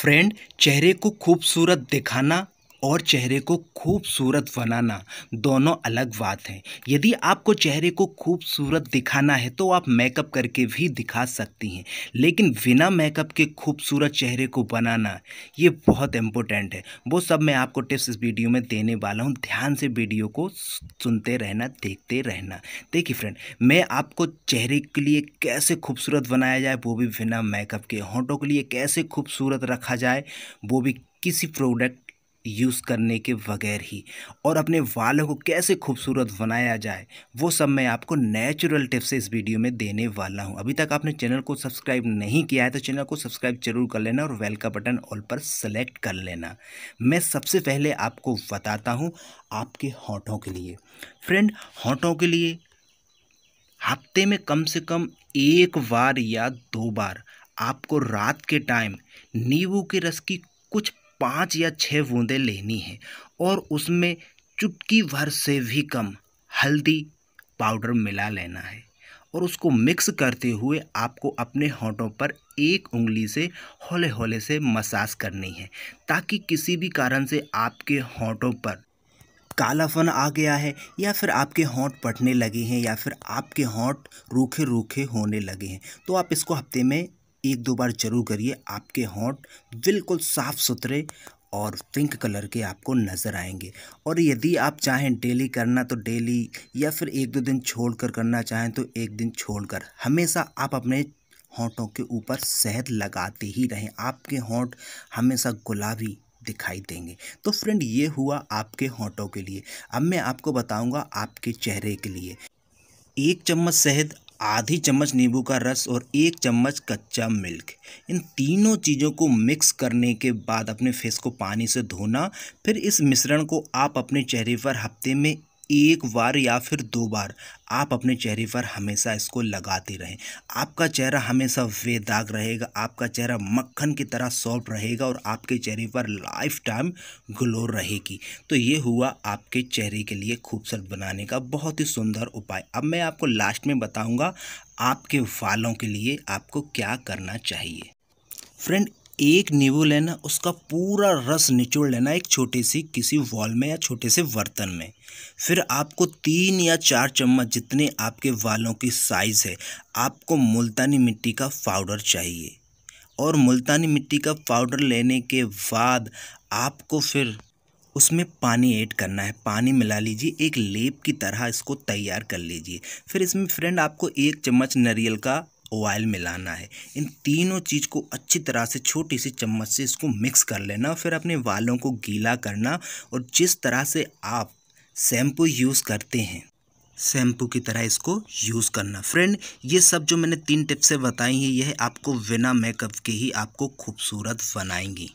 friend चेहरे को खूबसूरत दिखाना और चेहरे को खूबसूरत बनाना दोनों अलग बात हैं यदि आपको चेहरे को खूबसूरत दिखाना है तो आप मेकअप करके भी दिखा सकती हैं लेकिन बिना मेकअप के खूबसूरत चेहरे को बनाना ये बहुत इम्पोर्टेंट है वो सब मैं आपको टिप्स इस वीडियो में देने वाला हूँ ध्यान से वीडियो को सुनते रहना देखते रहना देखिए फ्रेंड मैं आपको चेहरे के लिए कैसे खूबसूरत बनाया जाए वो भी बिना मेकअप के होंठों के लिए कैसे खूबसूरत रखा जाए वो भी किसी प्रोडक्ट यूज़ करने के बगैर ही और अपने वालों को कैसे खूबसूरत बनाया जाए वो सब मैं आपको नेचुरल टिप्स इस वीडियो में देने वाला हूँ अभी तक आपने चैनल को सब्सक्राइब नहीं किया है तो चैनल को सब्सक्राइब जरूर कर लेना और वेल का बटन ऑल पर सेलेक्ट कर लेना मैं सबसे पहले आपको बताता हूँ आपके होठों के लिए फ्रेंड होठों के लिए हफ्ते में कम से कम एक बार या दो बार आपको रात के टाइम नींबू के रस की पाँच या छः बूंदें लेनी है और उसमें चुटकी भर से भी कम हल्दी पाउडर मिला लेना है और उसको मिक्स करते हुए आपको अपने होठों पर एक उंगली से हौले हौले से मसाज करनी है ताकि किसी भी कारण से आपके होठों पर कालापन आ गया है या फिर आपके होंठ पटने लगे हैं या फिर आपके होंठ रूखे रूखे होने लगे हैं तो आप इसको हफ्ते में एक दो बार जरूर करिए आपके होंठ बिल्कुल साफ़ सुथरे और पिंक कलर के आपको नज़र आएंगे और यदि आप चाहें डेली करना तो डेली या फिर एक दो दिन छोड़कर करना चाहें तो एक दिन छोड़कर हमेशा आप अपने होंठों के ऊपर शहद लगाते ही रहें आपके होंठ हमेशा गुलाबी दिखाई देंगे तो फ्रेंड ये हुआ आपके होंठों के लिए अब मैं आपको बताऊंगा आपके चेहरे के लिए एक चम्मच शहद आधी चम्मच नींबू का रस और एक चम्मच कच्चा मिल्क इन तीनों चीज़ों को मिक्स करने के बाद अपने फेस को पानी से धोना फिर इस मिश्रण को आप अपने चेहरे पर हफ्ते में एक बार या फिर दो बार आप अपने चेहरे पर हमेशा इसको लगाते रहें आपका चेहरा हमेशा बेदाग रहेगा आपका चेहरा मक्खन की तरह सॉफ्ट रहेगा और आपके चेहरे पर लाइफ टाइम ग्लो रहेगी तो ये हुआ आपके चेहरे के लिए खूबसूरत बनाने का बहुत ही सुंदर उपाय अब मैं आपको लास्ट में बताऊँगा आपके वालों के लिए आपको क्या करना चाहिए फ्रेंड एक नींबू लेना उसका पूरा रस निचोड़ लेना एक छोटी सी किसी वॉल में या छोटे से बर्तन में फिर आपको तीन या चार चम्मच जितने आपके वालों की साइज़ है आपको मुल्तानी मिट्टी का पाउडर चाहिए और मुल्तानी मिट्टी का पाउडर लेने के बाद आपको फिर उसमें पानी ऐड करना है पानी मिला लीजिए एक लेप की तरह इसको तैयार कर लीजिए फिर इसमें फ्रेंड आपको एक चम्मच नारियल का ऑयल मिलाना है इन तीनों चीज़ को अच्छी तरह से छोटी सी चम्मच से इसको मिक्स कर लेना फिर अपने बालों को गीला करना और जिस तरह से आप शैम्पू यूज़ करते हैं शैम्पू की तरह इसको यूज़ करना फ्रेंड ये सब जो मैंने तीन टिप्सें बताई हैं यह आपको बिना मेकअप के ही आपको खूबसूरत बनाएंगी